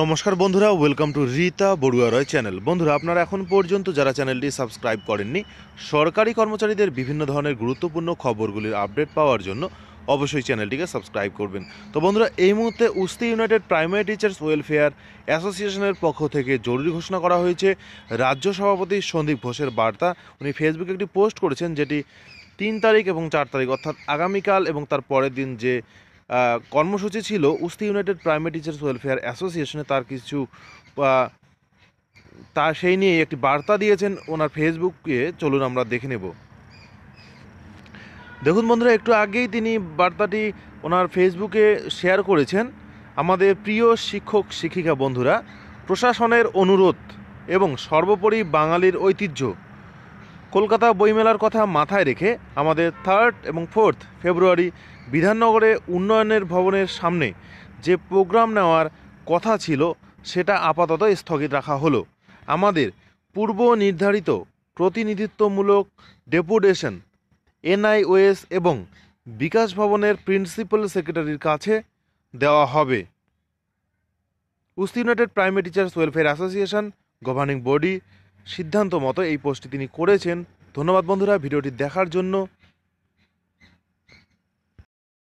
নমস্কার বন্ধুরা welcome to Rita Barua Roy channel বন্ধুরা আপনারা এখন পর্যন্ত যারা চ্যানেলটি সাবস্ক্রাইব করেননি সরকারি কর্মচারীদের বিভিন্ন ধরনের গুরুত্বপূর্ণ খবরগুলির আপডেট পাওয়ার জন্য অবশ্যই চ্যানেলটিকে সাবস্ক্রাইব করবেন তো বন্ধুরা এই মুহূর্তে Usti United Primary Teachers Welfare অ্যাসোসিয়েশনের পক্ষ থেকে জরুরি ঘোষণা করা হয়েছে রাজ্য সভাপতি সন্দীপ ঘোষের বার্তা উনি ফেসবুকে একটি পোস্ট করেছেন যেটি তিন তারিখ এবং চার তারিখ অর্থাৎ আগামীকাল এবং তার পরের দিন যে কর্মসূচি ছিল Usti United Primary Teachers Welfare অ্যাসোসিয়েশনে তার কিছু তা সেই নিয়ে একটি বার্তা দিয়েছেন ওনার ফেসবুকে চলুন আমরা দেখে নেব দেখুন বন্ধুরা একটু আগেই তিনি বার্তাটি ওনার ফেসবুকে শেয়ার করেছেন আমাদের প্রিয় শিক্ষক শিক্ষিকা বন্ধুরা প্রশাসনের অনুরোধ এবং সর্বোপরি বাঙালির ঐতিহ্য কলকাতা বইমেলার কথা মাথায় রেখে আমাদের থার্ড এবং ফোর্থ ফেব্রুয়ারি বিধাননগরে উন্নয়নের ভবনের সামনে যে প্রোগ্রাম নেওয়ার কথা ছিল সেটা আপাতত স্থগিত রাখা হলো আমাদের পূর্ব নির্ধারিত প্রতিনিধিত্বমূলক ডেপুটেশন এনআইওএস এবং বিকাশ ভবনের প্রিন্সিপাল সেক্রেটারির কাছে দেওয়া হবে Usti United Primary Teachers Welfare Association governing body সিদ্ধান্ত মতো এই পোস্টটি তিনি করেছেন ধন্যবাদ বন্ধুরা ভিডিওটি দেখার জন্য